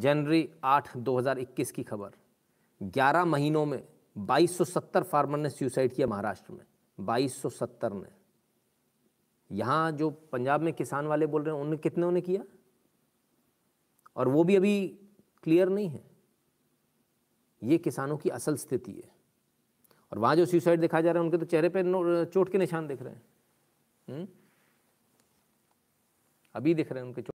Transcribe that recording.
जनवरी 8 2021 की खबर 11 महीनों में 2270 फार्मर ने सुसाइड किया महाराष्ट्र में 2270 ने यहाँ जो पंजाब में किसान वाले बोल रहे हैं उनने कितने ने किया और वो भी अभी क्लियर नहीं है ये किसानों की असल स्थिति है और वहाँ जो सुसाइड दिखाए जा रहा है उनके तो चेहरे पे चोट के निशान दिख रहे हैं हुँ? हम्म? अभी दिख रहे हैं उनके